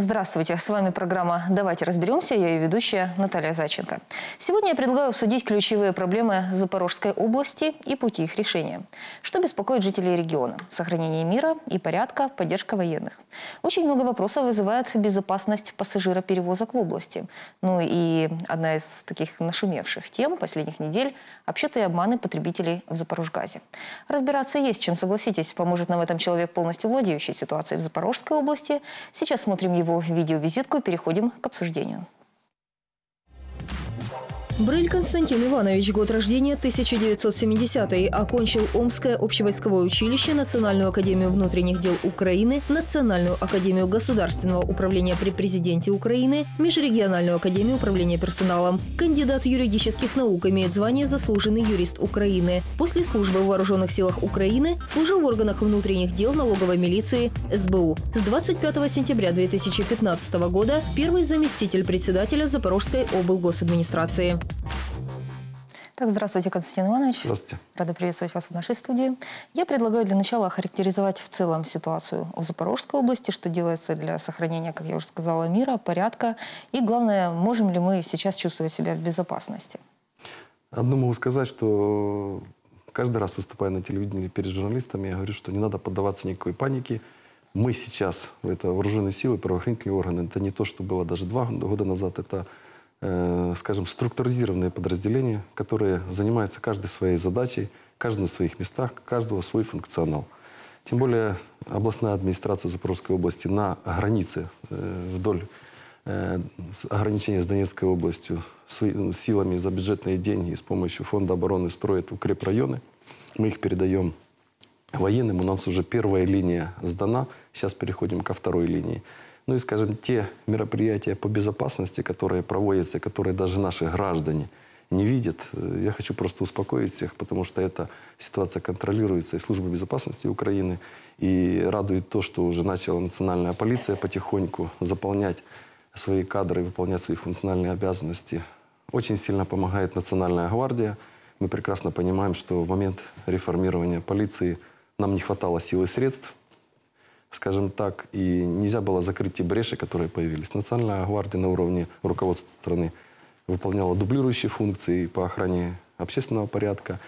Здравствуйте, с вами программа «Давайте разберемся», я ее ведущая Наталья Заченко. Сегодня я предлагаю обсудить ключевые проблемы Запорожской области и пути их решения. Что беспокоит жителей региона? Сохранение мира и порядка, поддержка военных. Очень много вопросов вызывает безопасность пассажироперевозок в области. Ну и одна из таких нашумевших тем последних недель – обсчеты обманы потребителей в Запорожгазе. Разбираться есть, чем согласитесь, поможет нам в этом человек, полностью владеющий ситуацией в Запорожской области. Сейчас смотрим его его видеовизитку и переходим к обсуждению. Брыль Константин Иванович, год рождения 1970-й, окончил Омское общевойсковое училище, Национальную академию внутренних дел Украины, Национальную академию государственного управления при президенте Украины, Межрегиональную академию управления персоналом. Кандидат юридических наук имеет звание заслуженный юрист Украины. После службы в вооруженных силах Украины служил в органах внутренних дел, налоговой милиции, СБУ. С 25 сентября 2015 года первый заместитель председателя Запорожской облгосадминистрации. Так, здравствуйте, Константин Иванович. Здравствуйте. Рада приветствовать вас в нашей студии. Я предлагаю для начала охарактеризовать в целом ситуацию в Запорожской области, что делается для сохранения, как я уже сказала, мира, порядка. И главное, можем ли мы сейчас чувствовать себя в безопасности? Одно могу сказать, что каждый раз, выступая на телевидении или перед журналистами, я говорю, что не надо поддаваться никакой панике. Мы сейчас, это вооруженные силы, правоохранительные органы, это не то, что было даже два года назад, это Э, скажем, структуризированные подразделения, которые занимаются каждой своей задачей, каждый на своих местах, каждого свой функционал. Тем более областная администрация Запорожской области на границе э, вдоль э, ограничения с Донецкой областью с силами за бюджетные деньги и с помощью фонда обороны строит укрепрайоны. Мы их передаем военным. У нас уже первая линия сдана. Сейчас переходим ко второй линии. Ну и, скажем, те мероприятия по безопасности, которые проводятся, которые даже наши граждане не видят, э, я хочу просто успокоить всех, потому что эта ситуация контролируется и служба безопасности Украины, и радует то, что уже начала национальная полиция потихоньку заполнять свои кадры, выполнять свои функциональные обязанности. Очень сильно помогает Национальная гвардия. Мы прекрасно понимаем, что в момент реформирования полиции нам не хватало сил и средств, скажем так, и нельзя было закрыть те бреши, которые появились. Национальная гвардия на уровне руководства страны выполняла дублирующие функции по охране общественного порядка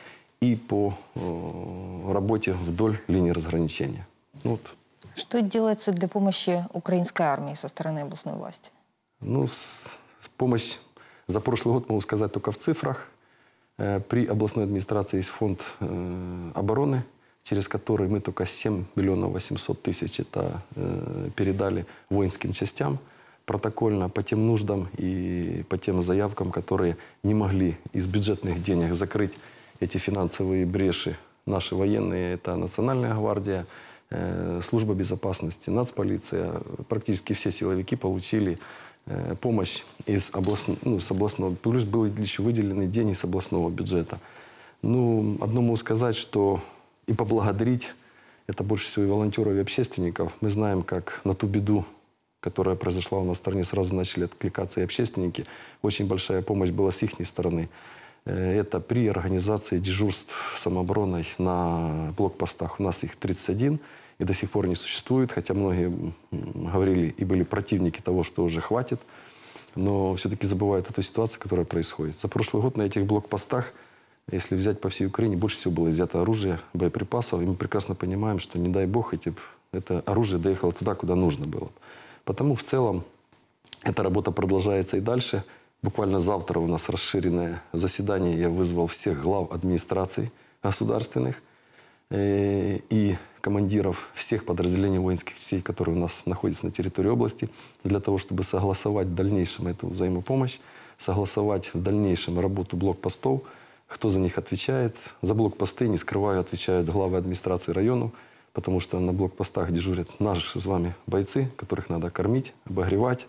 и по э, работе вдоль линии разграничения. Ну вот. Что делается для помощи украинской армии со стороны областной власти? Ну, с, помощь за прошлый год могу сказать только в цифрах. Э, при областной администрации есть фонд э, обороны, через который мы только 7 миллионов 800 тысяч это э, передали воинским частям протокольно по тем нуждам и по тем заявкам, которые не могли из бюджетных денег закрыть эти финансовые бреши. Наши военные – это Национальная гвардия, э, Служба безопасности, нацполиция. Практически все силовики получили э, помощь из областного, ну, с областного, плюс были еще выделены деньги с областного бюджета. Ну, одному могу сказать, что и поблагодарить, это больше всего и волонтеров, и общественников. Мы знаем, как на ту беду, которая произошла у нас в стране, сразу начали откликаться и общественники. Очень большая помощь была с их стороны. Э, это при организации дежурств самообороной на блокпостах. У нас их 31 и до сих пор не существует, хотя многие говорили и были противники того, что уже хватит, но все-таки забывают о той ситуации, которая происходит. За прошлый год на этих блокпостах если взять по всей Украине, больше всего было изъято оружие, боеприпасов. И мы прекрасно понимаем, что, не дай бог, эти, это оружие доехало туда, куда нужно было. Потому в целом эта работа продолжается и дальше. Буквально завтра у нас расширенное заседание. Я вызвал всех глав администраций государственных э, и командиров всех подразделений воинских частей, которые у нас находятся на территории области, для того, чтобы согласовать в дальнейшем эту взаимопомощь, согласовать в дальнейшем работу блокпостов, постов кто за них отвечает. За блокпосты, не скрываю, отвечают главы администрации района, потому что на блокпостах дежурят наши с вами бойцы, которых надо кормить, обогревать,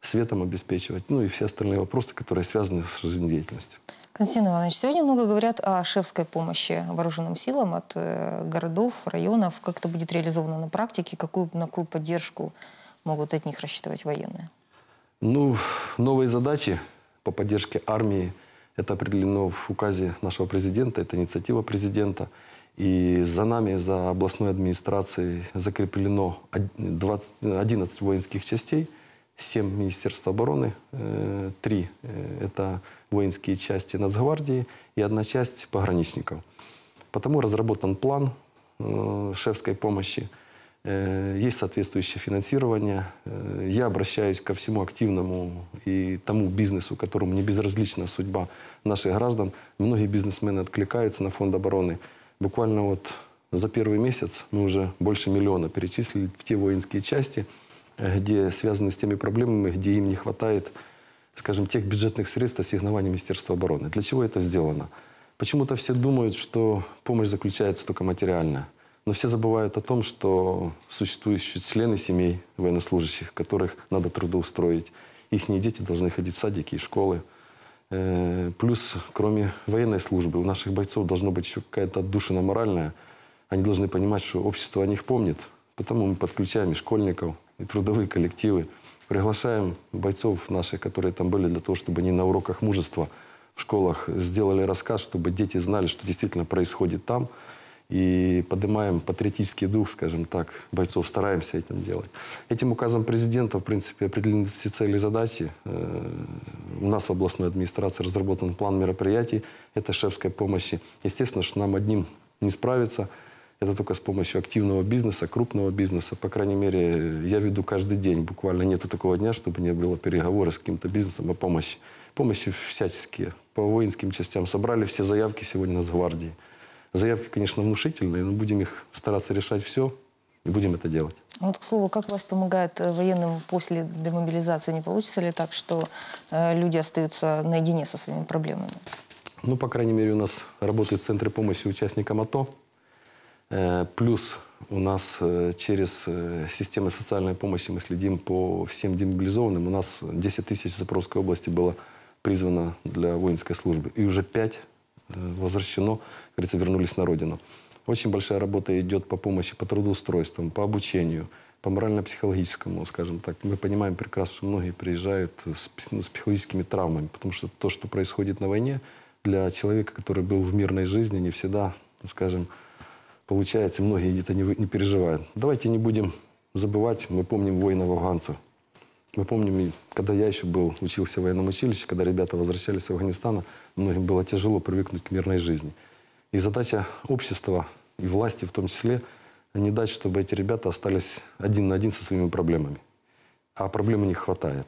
светом обеспечивать, ну и все остальные вопросы, которые связаны с жизнедеятельностью. Константин Иванович, сегодня много говорят о шефской помощи вооруженным силам от э, городов, районов. Как это будет реализовано на практике? Какую, на какую поддержку могут от них рассчитывать военные? Ну, новые задачи по поддержке армии – это определено в указе нашего президента, это инициатива президента. И за нами, за областной администрацией закреплено 20, 11 воинских частей, 7 Министерств обороны, 3 э, э, это воинские части Нацгвардии и одна часть пограничников. Потому разработан план э, шефской помощи – Э, есть соответствующее финансирование. Э, я обращаюсь ко всему активному и тому бизнесу, которому не безразлична судьба наших граждан. Многие бизнесмены откликаются на фонд обороны. Буквально вот за первый месяц мы уже больше миллиона перечислили в те воинские части, э, где связаны с теми проблемами, где им не хватает, скажем, тех бюджетных средств ассигнования Министерства обороны. Для чего это сделано? Почему-то все думают, что помощь заключается только материальная – но все забывают о том, что существуют члены семей военнослужащих, которых надо трудоустроить. Их дети должны ходить в садики и школы. Э, плюс, кроме военной службы, у наших бойцов должно быть еще какая-то отдушина моральная. Они должны понимать, что общество о них помнит. Потому мы подключаем и школьников, и трудовые коллективы. Приглашаем бойцов наших, которые там были, для того, чтобы они на уроках мужества в школах сделали рассказ, чтобы дети знали, что действительно происходит там – и поднимаем патриотический дух, скажем так, бойцов, стараемся этим делать. Этим указом президента, в принципе, определены все цели и задачи. Э, у нас в областной администрации разработан план мероприятий, это шефской помощи. Естественно, что нам одним не справиться, это только с помощью активного бизнеса, крупного бизнеса. По крайней мере, я веду каждый день. Буквально нету такого дня, чтобы не было переговоры с каким-то бизнесом о помощи. Помощи всяческие. По воинским частям собрали все заявки сегодня на Гвардии. Заявки, конечно, внушительные, но будем их стараться решать все и будем это делать. Вот, к слову, как вас помогает э, военным после демобилизации? Не получится ли так, что э, люди остаются наедине со своими проблемами? Ну, по крайней мере, у нас работают центры помощи участникам АТО. Э, плюс у нас через системы социальной помощи мы следим по всем демобилизованным. У нас 10 тысяч в Запорожской области было призвано для воинской службы. И уже 5 Э, возвращено, как говорится, вернулись на родину. Очень большая работа идет по помощи, по трудоустройствам, по обучению, по морально-психологическому, скажем так. Мы понимаем прекрасно, что многие приезжают с, ну, с психологическими травмами, потому что то, что происходит на войне, для человека, который был в мирной жизни, не всегда, ну, скажем, получается, многие где-то не, не переживают. Давайте не будем забывать, мы помним воинов-афганцев, мы помним, когда я еще был, учился в военном училище, когда ребята возвращались с Афганистана, многим было тяжело привыкнуть к мирной жизни. И задача общества и власти в том числе не дать, чтобы эти ребята остались один на один со своими проблемами. А проблем не хватает.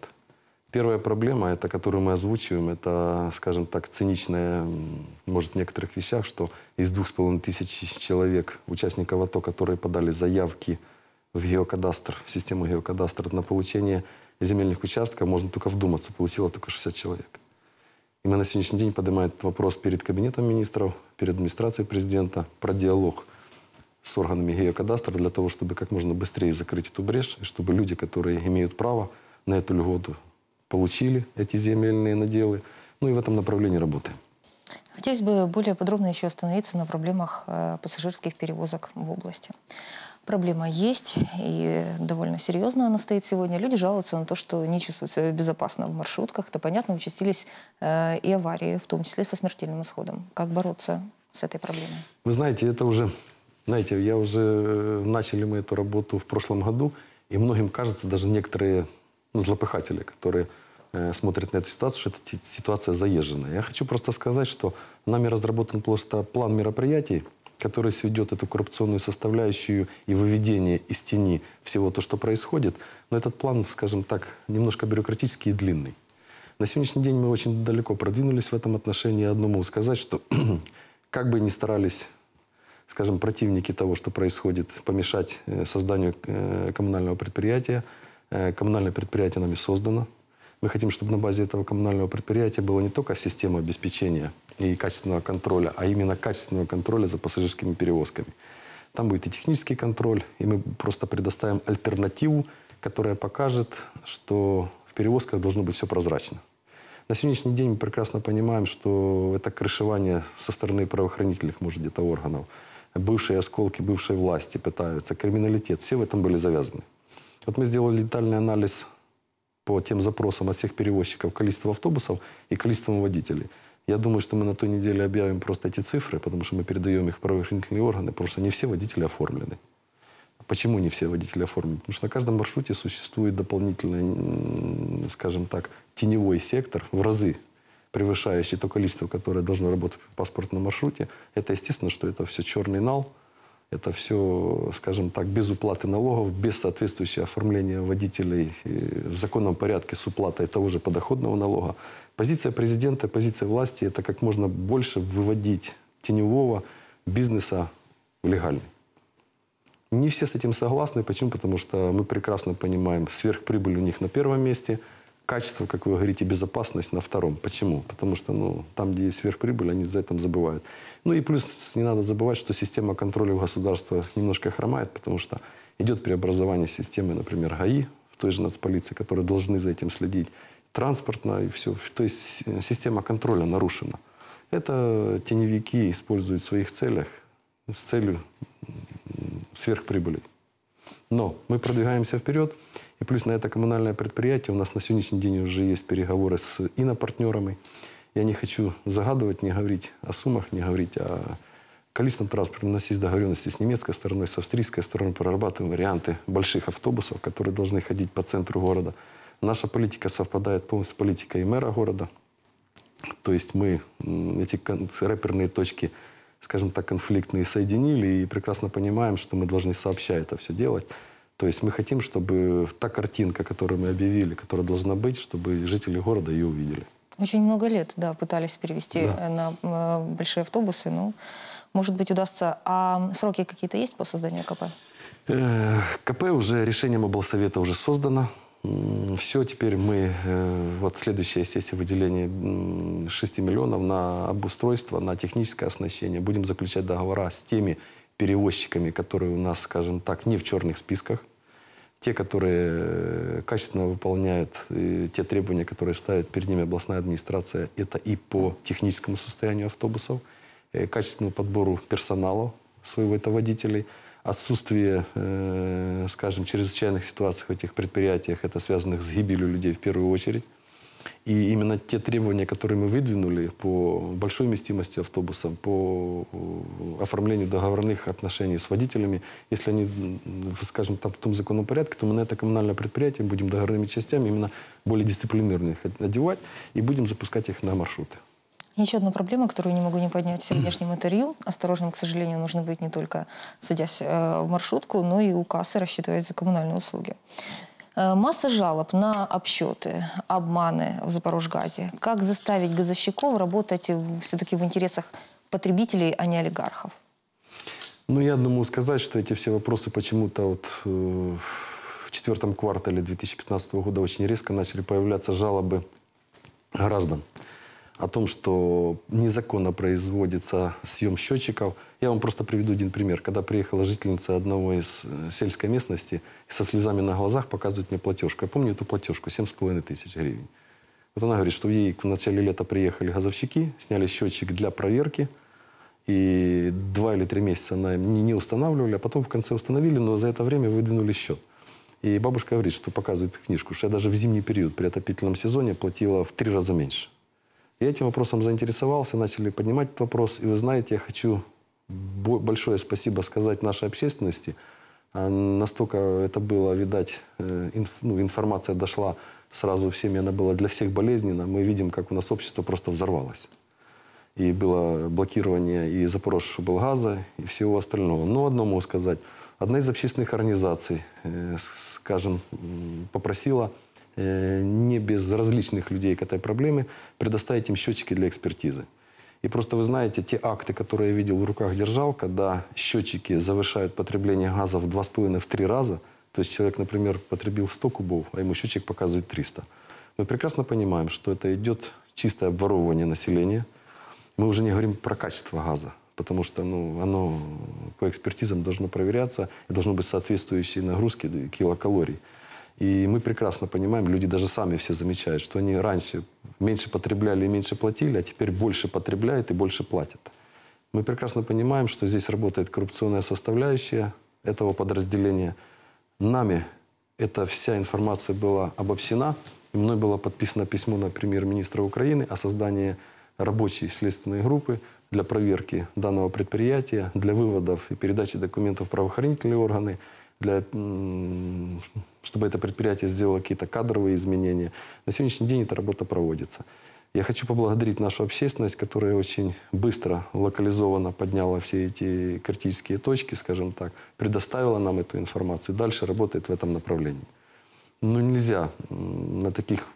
Первая проблема, это, которую мы озвучиваем, это, скажем так, циничная, может, в некоторых вещах, что из двух с половиной тысяч человек, участников АТО, которые подали заявки в геокадастр, в систему геокадастра на получение земельных участков, можно только вдуматься, получило только 60 человек. И мы на сегодняшний день поднимаем этот вопрос перед Кабинетом министров, перед администрацией президента про диалог с органами геокадастра для того, чтобы как можно быстрее закрыть эту брешь, и чтобы люди, которые имеют право на эту льготу, получили эти земельные наделы. Ну и в этом направлении работаем. Хотелось бы более подробно еще остановиться на проблемах э, пассажирских перевозок в области. Проблема есть, и довольно серьезно она стоит сегодня. Люди жалуются на то, что не чувствуют себя безопасно в маршрутках. Это понятно, участились э, и аварии, в том числе со смертельным исходом. Как бороться с этой проблемой? Вы знаете, это уже... Знаете, я уже... Э, начали мы эту работу в прошлом году, и многим кажется, даже некоторые ну, злопыхатели, которые э, смотрят на эту ситуацию, что эта ситуация заезженная. Я хочу просто сказать, что нами разработан просто план мероприятий, который сведет эту коррупционную составляющую и выведение из тени всего то, что происходит. Но этот план, скажем так, немножко бюрократический и длинный. На сегодняшний день мы очень далеко продвинулись в этом отношении. Одно могу сказать, что как бы ни старались скажем, противники того, что происходит, помешать э, созданию э, коммунального предприятия. Э, коммунальное предприятие нами создано, мы хотим, чтобы на базе этого коммунального предприятия была не только система обеспечения и качественного контроля, а именно качественного контроля за пассажирскими перевозками. Там будет и технический контроль, и мы просто предоставим альтернативу, которая покажет, что в перевозках должно быть все прозрачно. На сегодняшний день мы прекрасно понимаем, что это крышевание со стороны правоохранительных, может, где-то органов. Бывшие осколки бывшей власти пытаются, криминалитет. Все в этом были завязаны. Вот мы сделали детальный анализ по тем запросам от всех перевозчиков количество автобусов и количеством водителей. Я думаю, что мы на той неделе объявим просто эти цифры, потому что мы передаем их в правоохранительные органы, потому что не все водители оформлены. Почему не все водители оформлены? Потому что на каждом маршруте существует дополнительный, скажем так, теневой сектор в разы превышающий то количество, которое должно работать по паспортному маршруте. Это естественно, что это все черный нал – это все, скажем так, без уплаты налогов, без соответствующего оформления водителей в законном порядке с уплатой того же подоходного налога. Позиция президента, позиция власти – это как можно больше выводить теневого бизнеса в легальный. Не все с этим согласны. Почему? Потому что мы прекрасно понимаем, сверхприбыль у них на первом месте – качество, как вы говорите, безопасность на втором. Почему? Потому что ну, там, где есть сверхприбыль, они за этим забывают. Ну и плюс не надо забывать, что система контроля у государства немножко хромает, потому что идет преобразование системы, например, ГАИ, в той же нацполиции, которые должны за этим следить, транспортно и все. То есть система контроля нарушена. Это теневики используют в своих целях с целью сверхприбыли. Но мы продвигаемся вперед. И плюс на это коммунальное предприятие у нас на сегодняшний день уже есть переговоры с инопартнерами. Я не хочу загадывать, не говорить о суммах, не говорить о количеством транспорта. У нас есть договоренности с немецкой стороной, с австрийской стороной. Прорабатываем варианты больших автобусов, которые должны ходить по центру города. Наша политика совпадает полностью с политикой мэра города. То есть мы эти рэперные точки, скажем так, конфликтные соединили и прекрасно понимаем, что мы должны сообща это все делать. То есть мы хотим, чтобы та картинка, которую мы объявили, которая должна быть, чтобы жители города ее увидели. Очень много лет, да, пытались перевести да. Э, на э, большие автобусы, ну может быть, удастся. А сроки какие-то есть по созданию КП? Э, КП уже решением облсовета уже создано. Все, теперь мы, э, вот следующая сессия выделения 6 миллионов на обустройство, на техническое оснащение. Будем заключать договора с теми перевозчиками, которые у нас, скажем так, не в черных списках. Те, которые э, качественно выполняют э, те требования, которые ставит перед ними областная администрация, это и по техническому состоянию автобусов, э, качественному подбору персонала своего это водителей, отсутствие, скажем, чрезвычайных ситуаций в этих предприятиях, это связанных с гибелью людей в первую очередь, и именно те требования, которые мы выдвинули по большой вместимости автобусов, по э, оформлению договорных отношений с водителями, если они, скажем, там в том законном порядке, то мы на это коммунальное предприятие будем договорными частями именно более дисциплинированных одевать и будем запускать их на маршруты. Еще одна проблема, которую не могу не поднять в сегодняшнем интервью. Осторожным, к сожалению, нужно быть не только садясь э, в маршрутку, но и у кассы рассчитывать за коммунальные услуги. Э, масса жалоб на обсчеты, обманы в Запорожгазе. Как заставить газовщиков работать все-таки в интересах потребителей, а не олигархов? Ну, я думаю сказать, что эти все вопросы почему-то вот, э, в четвертом квартале 2015 года очень резко начали появляться жалобы граждан о том, что незаконно производится съем счетчиков – я вам просто приведу один пример. Когда приехала жительница одного из э, сельской местности, со слезами на глазах показывает мне платежку. Я помню эту платежку, 7,5 тысяч гривен. Вот она говорит, что ей в начале лета приехали газовщики, сняли счетчик для проверки, и два или три месяца она не устанавливали, а потом в конце установили, но за это время выдвинули счет. И бабушка говорит, что показывает книжку, что я даже в зимний период при отопительном сезоне платила в три раза меньше. Я этим вопросом заинтересовался, начали поднимать этот вопрос. И вы знаете, я хочу большое спасибо сказать нашей общественности. А, настолько это было, видать, э, инф, ну, информация дошла сразу всеми, она была для всех болезненна. Мы видим, как у нас общество просто взорвалось. И было блокирование и Запорожье-Булгаза, и всего остального. Но одно могу сказать. Одна из общественных организаций, э, скажем, попросила э, не без различных людей к этой проблеме предоставить им счетчики для экспертизы. И просто вы знаете, те акты, которые я видел в руках держал, когда счетчики завышают потребление газа в 2,5-3 раза, то есть человек, например, потребил 100 кубов, а ему счетчик показывает 300. Мы прекрасно понимаем, что это идет чистое обворовывание населения. Мы уже не говорим про качество газа, потому что ну, оно по экспертизам должно проверяться, и должно быть соответствующие нагрузки килокалорий. И мы прекрасно понимаем, люди даже сами все замечают, что они раньше меньше потребляли и меньше платили, а теперь больше потребляют и больше платят. Мы прекрасно понимаем, что здесь работает коррупционная составляющая этого подразделения. Нами эта вся информация была обобщена, и мной было подписано письмо на премьер-министра Украины о создании рабочей следственной группы для проверки данного предприятия, для выводов и передачи документов в правоохранительные органы, для чтобы это предприятие сделало какие-то кадровые изменения. На сегодняшний день эта работа проводится. Я хочу поблагодарить нашу общественность, которая очень быстро, локализованно подняла все эти критические точки, скажем так, предоставила нам эту информацию и дальше работает в этом направлении. Но нельзя на таких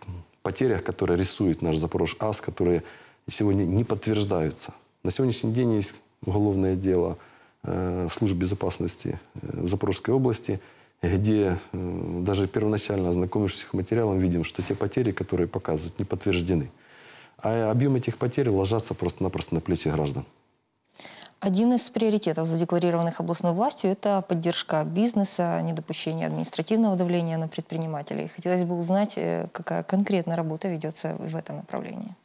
потерях, которые рисует наш запрос ас которые сегодня не подтверждаются. На сегодняшний день есть уголовное дело э, в Службе безопасности э, Запорожской области – где э, даже первоначально ознакомившись с их материалом, видим, что те потери, которые показывают, не подтверждены. А объем этих потерь ложатся просто-напросто на плечи граждан. Один из приоритетов, задекларированных областной властью, это поддержка бизнеса, недопущение административного давления на предпринимателей. Хотелось бы узнать, э, какая конкретная работа ведется в этом направлении.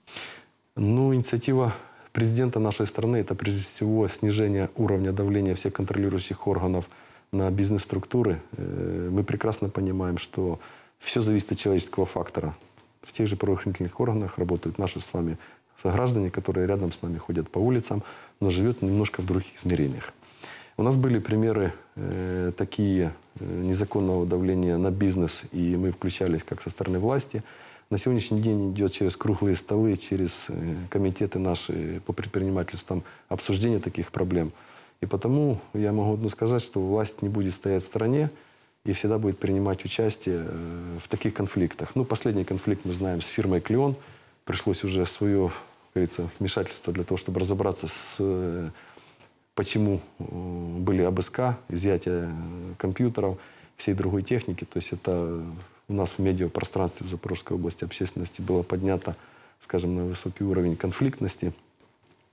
Ну, инициатива президента нашей страны – это прежде всего снижение уровня давления всех контролирующих органов – на бизнес-структуры, э, мы прекрасно понимаем, что все зависит от человеческого фактора. В тех же правоохранительных органах работают наши с вами сограждане, которые рядом с нами ходят по улицам, но живет немножко в других измерениях. У нас были примеры э, такие э, незаконного давления на бизнес, и мы включались как со стороны власти. На сегодняшний день идет через круглые столы, через э, комитеты наши по предпринимательствам обсуждение таких проблем – и потому я могу сказать, что власть не будет стоять в стороне и всегда будет принимать участие э, в таких конфликтах. Ну, последний конфликт мы знаем с фирмой «Клеон». Пришлось уже свое, говорится, вмешательство для того, чтобы разобраться с э, почему э, были АБСК, изъятие компьютеров, всей другой техники. То есть это у нас в медиапространстве в Запорожской области общественности было поднято, скажем, на высокий уровень конфликтности –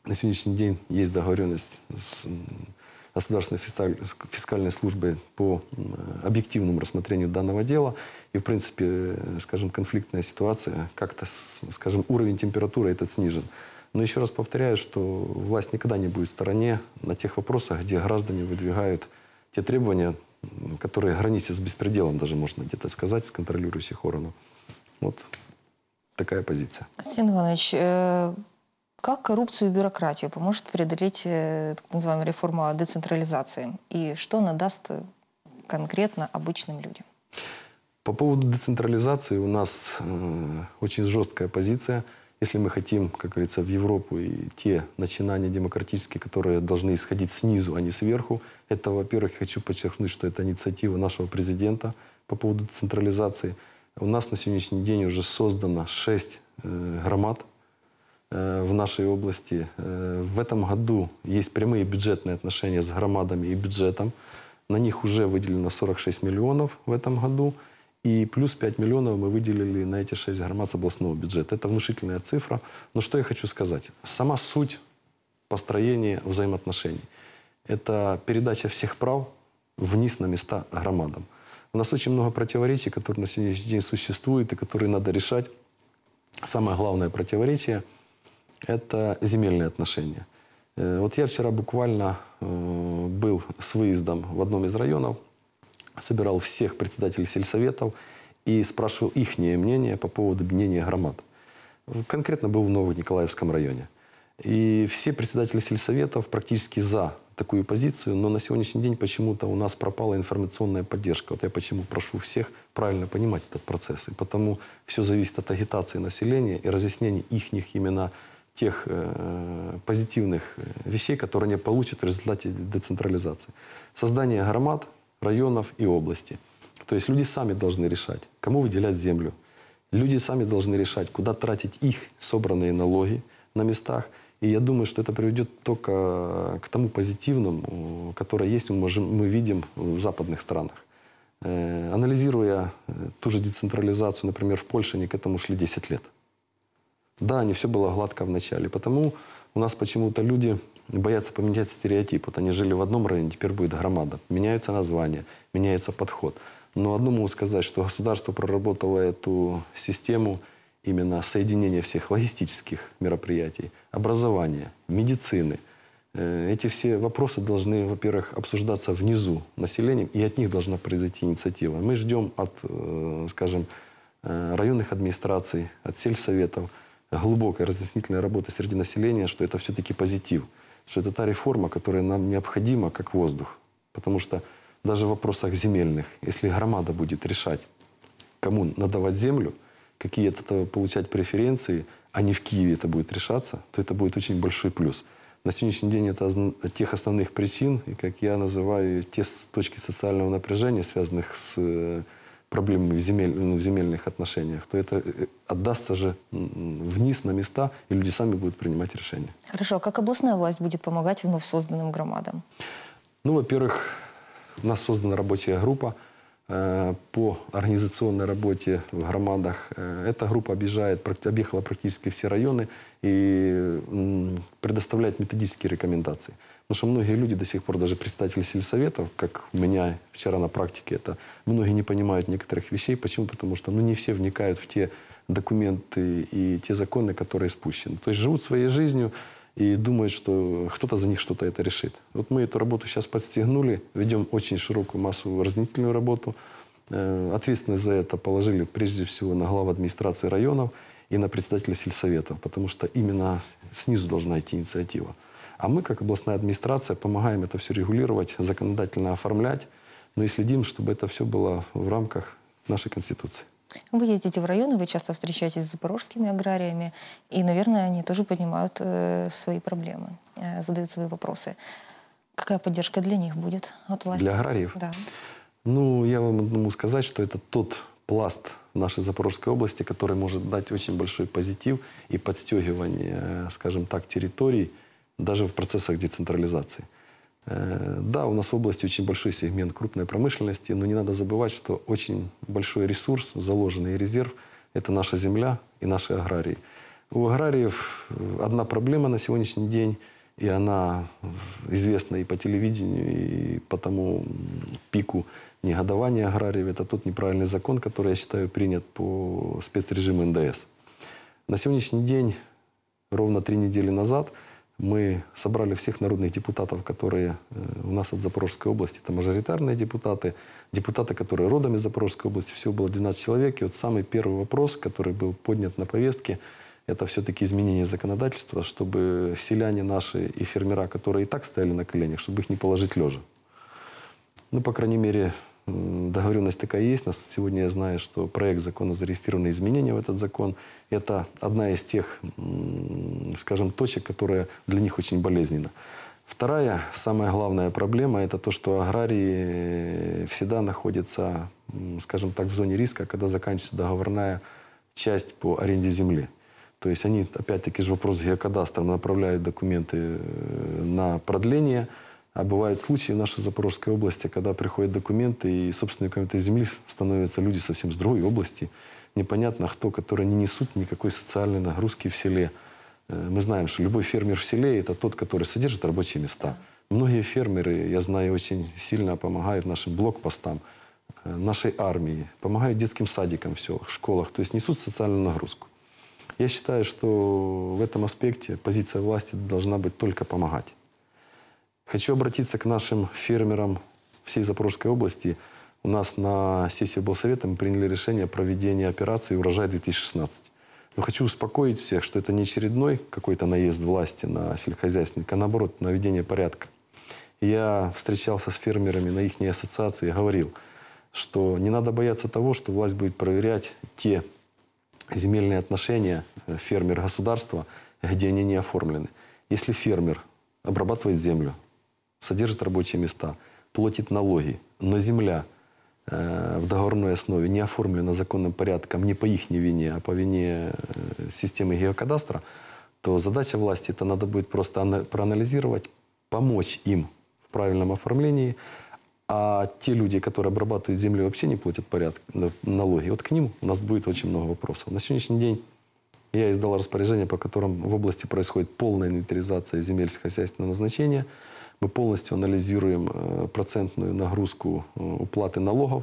на сегодняшний день есть договоренность с Государственной фискальной службой по объективному рассмотрению данного дела. И, в принципе, э, скажем, конфликтная ситуация, как-то, скажем, уровень температуры этот снижен. Но еще раз повторяю, что власть никогда не будет в стороне на тех вопросах, где граждане выдвигают те требования, которые граничат с беспределом, даже можно где-то сказать, с контролирующих органов. Вот такая позиция. Константин Иванович, э, как коррупцию и бюрократию поможет преодолеть э, так называемая реформа децентрализации? И что она даст э, конкретно обычным людям? По поводу децентрализации у нас э, очень жесткая позиция. Если мы хотим, как говорится, в Европу и те начинания демократические, которые должны исходить снизу, а не сверху, это, во-первых, хочу подчеркнуть, что это инициатива нашего президента по поводу децентрализации. У нас на сегодняшний день уже создано шесть э, громад, Э, в нашей области. Э, в этом году есть прямые бюджетные отношения с громадами и бюджетом. На них уже выделено 46 миллионов в этом году. И плюс 5 миллионов мы выделили на эти 6 громад с областного бюджета. Это внушительная цифра. Но что я хочу сказать? Сама суть построения взаимоотношений. Это передача всех прав вниз на места громадам. У нас очень много противоречий, которые на сегодняшний день существуют и которые надо решать. Самое главное противоречие – это земельные отношения. Э, вот я вчера буквально э, был с выездом в одном из районов, собирал всех председателей сельсоветов и спрашивал их мнение по поводу мнения громад. Конкретно был в Новониколаевском районе. И все председатели сельсоветов практически за такую позицию, но на сегодняшний день почему-то у нас пропала информационная поддержка. Вот я почему прошу всех правильно понимать этот процесс. И потому все зависит от агитации населения и разъяснения их именно тех э, позитивных э, вещей, которые они получат в результате децентрализации. Создание громад, районов и области. То есть люди сами должны решать, кому выделять землю. Люди сами должны решать, куда тратить их собранные налоги на местах. И я думаю, что это приведет только к тому позитивному, которое есть, мы, мы видим в западных странах. Э, анализируя э, ту же децентрализацию, например, в Польше, они к этому шли 10 лет. Да, не все было гладко в начале. Потому у нас почему-то люди боятся поменять стереотип. Вот они жили в одном районе, теперь будет громада. Меняются названия, меняется подход. Но одно могу сказать, что государство проработало эту систему именно соединения всех логистических мероприятий, образования, медицины. Э, эти все вопросы должны, во-первых, обсуждаться внизу населением, и от них должна произойти инициатива. Мы ждем от, э, скажем, э, районных администраций, от сельсоветов – глубокая разъяснительная работа среди населения, что это все-таки позитив, что это та реформа, которая нам необходима, как воздух. Потому что даже в вопросах земельных, если громада будет решать, кому надавать землю, какие это получать преференции, а не в Киеве это будет решаться, то это будет очень большой плюс. На сегодняшний день это тех основных причин, и, как я называю, те точки социального напряжения, связанных с э, проблемами в, земель, ну, в земельных отношениях, то это э, отдастся же вниз на места, и люди сами будут принимать решения. Хорошо. А как областная власть будет помогать вновь созданным громадам? Ну, во-первых, у нас создана рабочая группа – Э, по организационной работе в громадах. Э, эта группа объезжает, объехала практически все районы и предоставляет методические рекомендации. Потому что многие люди до сих пор, даже представители сельсоветов, как у меня вчера на практике, это многие не понимают некоторых вещей. Почему? Потому что ну, не все вникают в те документы и те законы, которые спущены. То есть живут своей жизнью, и думают, что кто-то за них что-то это решит. Вот мы эту работу сейчас подстегнули, ведем очень широкую массовую разнительную работу. Э, ответственность за это положили прежде всего на глав администрации районов и на председателя сельсоветов, потому что именно снизу должна идти инициатива. А мы, как областная администрация, помогаем это все регулировать, законодательно оформлять, но и следим, чтобы это все было в рамках нашей Конституции. Вы ездите в районы, вы часто встречаетесь с запорожскими аграриями, и, наверное, они тоже понимают э, свои проблемы, э, задают свои вопросы. Какая поддержка для них будет от власти? Для аграриев? Да. Ну, я вам могу сказать, что это тот пласт нашей Запорожской области, который может дать очень большой позитив и подстегивание, э, скажем так, территорий даже в процессах децентрализации. Э, да, у нас в области очень большой сегмент крупной промышленности, но не надо забывать, что очень большой ресурс, заложенный резерв – это наша земля и наши аграрии. У аграриев э, одна проблема на сегодняшний день, и она известна и по телевидению, и по тому пику негодования аграриев. Это тот неправильный закон, который, я считаю, принят по спецрежиму НДС. На сегодняшний день, ровно три недели назад – мы собрали всех народных депутатов, которые э, у нас от Запорожской области, это мажоритарные депутаты, депутаты, которые родом из Запорожской области, всего было 12 человек. И вот самый первый вопрос, который был поднят на повестке, это все-таки изменение законодательства, чтобы селяне наши и фермера, которые и так стояли на коленях, чтобы их не положить лежа. Ну, по крайней мере, договоренность такая есть. Но сегодня я знаю, что проект закона зарегистрированы изменения в этот закон. Это одна из тех, скажем, точек, которая для них очень болезненна. Вторая, самая главная проблема – это то, что аграрии всегда находятся, скажем так, в зоне риска, когда заканчивается договорная часть по аренде земли. То есть они, опять-таки же вопрос с геокадастром, направляют документы э, на продление – а бывают случаи в нашей Запорожской области, когда приходят документы, и собственниками этой земли становятся люди совсем с другой области. Непонятно кто, которые не несут никакой социальной нагрузки в селе. Э, мы знаем, что любой фермер в селе – это тот, который содержит рабочие места. Многие фермеры, я знаю, очень сильно помогают нашим блокпостам, э, нашей армии, помогают детским садикам в селах, в школах, то есть несут социальную нагрузку. Я считаю, что в этом аспекте позиция власти должна быть только помогать. Хочу обратиться к нашим фермерам всей Запорожской области. У нас на сессии облсовета мы приняли решение о проведении операции «Урожай-2016». Но хочу успокоить всех, что это не очередной какой-то наезд власти на сельскохозяйственника, а наоборот, наведение порядка. Я встречался с фермерами на их ассоциации и говорил, что не надо бояться того, что власть будет проверять те земельные отношения э, фермер-государства, где они не оформлены. Если фермер обрабатывает землю, содержит рабочие места, платит налоги, но земля э, в договорной основе не оформлена законным порядком не по их вине, а по вине э, системы геокадастра, то задача власти это надо будет просто проанализировать, помочь им в правильном оформлении, а те люди, которые обрабатывают землю, вообще не платят порядок, налоги. Вот к ним у нас будет очень много вопросов. На сегодняшний день я издал распоряжение, по которому в области происходит полная инвентаризация земель сельскохозяйственного назначения – мы полностью анализируем процентную нагрузку уплаты налогов,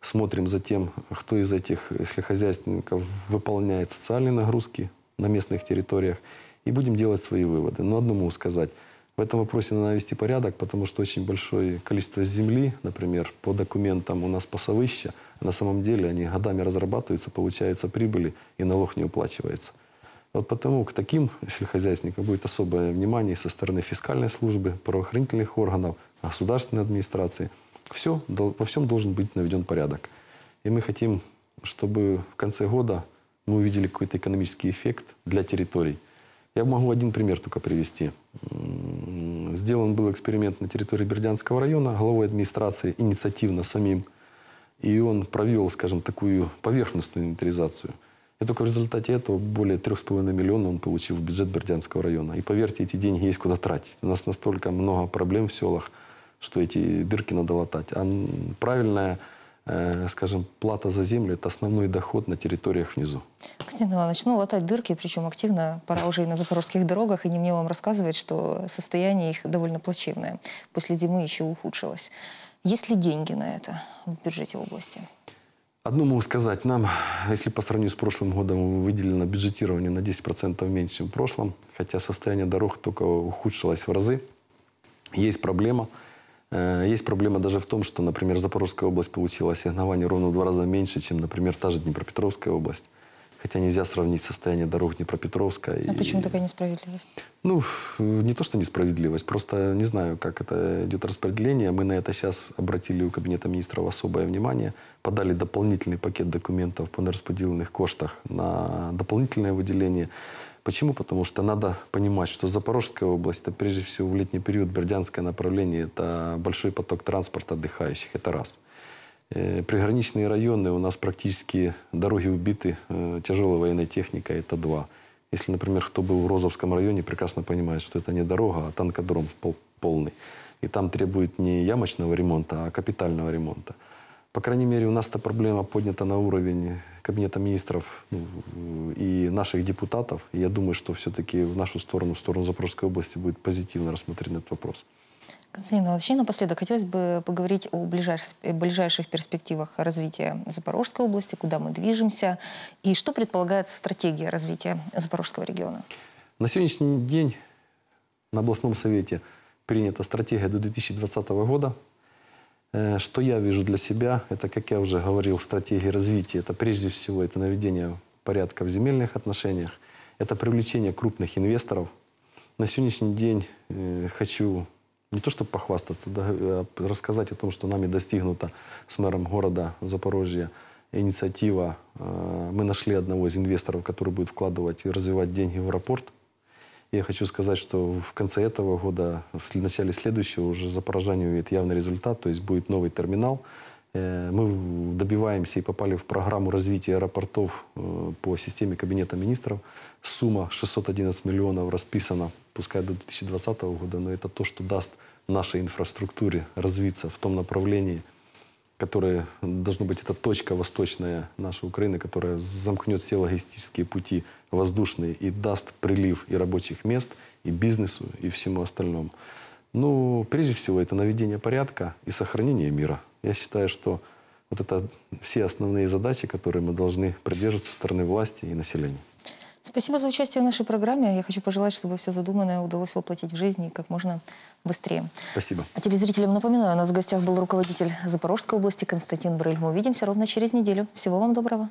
смотрим за тем, кто из этих сельскохозяйственников выполняет социальные нагрузки на местных территориях, и будем делать свои выводы. Но ну, одному сказать, в этом вопросе надо навести порядок, потому что очень большое количество земли, например, по документам у нас пасовища, а на самом деле они годами разрабатываются, получаются прибыли, и налог не уплачивается. Вот потому к таким сельскохозяйственникам будет особое внимание со стороны фискальной службы, правоохранительных органов, государственной администрации. Все, во всем должен быть наведен порядок. И мы хотим, чтобы в конце года мы увидели какой-то экономический эффект для территорий. Я могу один пример только привести. М-м, сделан был эксперимент на территории Бердянского района главой администрации инициативно самим. И он провел, скажем, такую поверхностную инвентаризацию – и только в результате этого более 3,5 миллиона он получил в бюджет Бердянского района. И поверьте, эти деньги есть куда тратить. У нас настолько много проблем в селах, что эти дырки надо латать. А правильная, э, скажем, плата за землю – это основной доход на территориях внизу. Константин Иванович, ну латать дырки, причем активно, пора уже и на запорожских дорогах, и не мне вам рассказывать, что состояние их довольно плачевное. После зимы еще ухудшилось. Есть ли деньги на это в бюджете области? Одну могу сказать, нам, если по сравнению с прошлым годом, выделено бюджетирование на 10% меньше, чем в прошлом, хотя состояние дорог только ухудшилось в разы. Есть проблема. Э, есть проблема даже в том, что, например, Запорожская область получила ассигнование ровно в два раза меньше, чем, например, та же Днепропетровская область. Хотя нельзя сравнить состояние дорог Днепропетровска. А и... почему такая несправедливость? Ну, не то, что несправедливость, просто не знаю, как это идет распределение. Мы на это сейчас обратили у Кабинета министров особое внимание, подали дополнительный пакет документов по нераспределенных коштах на дополнительное выделение. Почему? Потому что надо понимать, что Запорожская область, это прежде всего в летний период Бердянское направление, это большой поток транспорта отдыхающих, это раз – Э, приграничные районы у нас практически дороги убиты э, тяжелой военной техникой, это два. Если, например, кто был в Розовском районе, прекрасно понимает, что это не дорога, а танкодром полный. И там требует не ямочного ремонта, а капитального ремонта. По крайней мере, у нас эта проблема поднята на уровень Кабинета министров ну, и наших депутатов. И я думаю, что все-таки в нашу сторону, в сторону Запорожской области будет позитивно рассмотрен этот вопрос. Константин Иванович, напоследок хотелось бы поговорить о ближайших, э, ближайших перспективах развития Запорожской области, куда мы движемся и что предполагает стратегия развития Запорожского региона. На сегодняшний день на областном совете принята стратегия до 2020 года. Э, что я вижу для себя, это, как я уже говорил, стратегия развития. Это прежде всего это наведение порядка в земельных отношениях, это привлечение крупных инвесторов. На сегодняшний день э, хочу не то чтобы похвастаться, да, рассказать о том, что нами достигнута с мэром города Запорожья инициатива. Мы нашли одного из инвесторов, который будет вкладывать и развивать деньги в аэропорт. Я хочу сказать, что в конце этого года, в начале следующего уже Запорожане увидит явный результат, то есть будет новый терминал – Э, мы добиваемся и попали в программу развития аэропортов э, по системе Кабинета министров. Сумма 611 миллионов расписана, пускай до 2020 года, но это то, что даст нашей инфраструктуре развиться в том направлении, которое должно быть, эта точка восточная нашей Украины, которая замкнет все логистические пути воздушные и даст прилив и рабочих мест, и бизнесу, и всему остальному. Ну, прежде всего, это наведение порядка и сохранение мира. Я считаю, что вот это все основные задачи, которые мы должны придерживаться со стороны власти и населения. Спасибо за участие в нашей программе. Я хочу пожелать, чтобы все задуманное удалось воплотить в жизни как можно быстрее. Спасибо. А телезрителям напоминаю, у нас в гостях был руководитель Запорожской области Константин Брыль. Мы увидимся ровно через неделю. Всего вам доброго.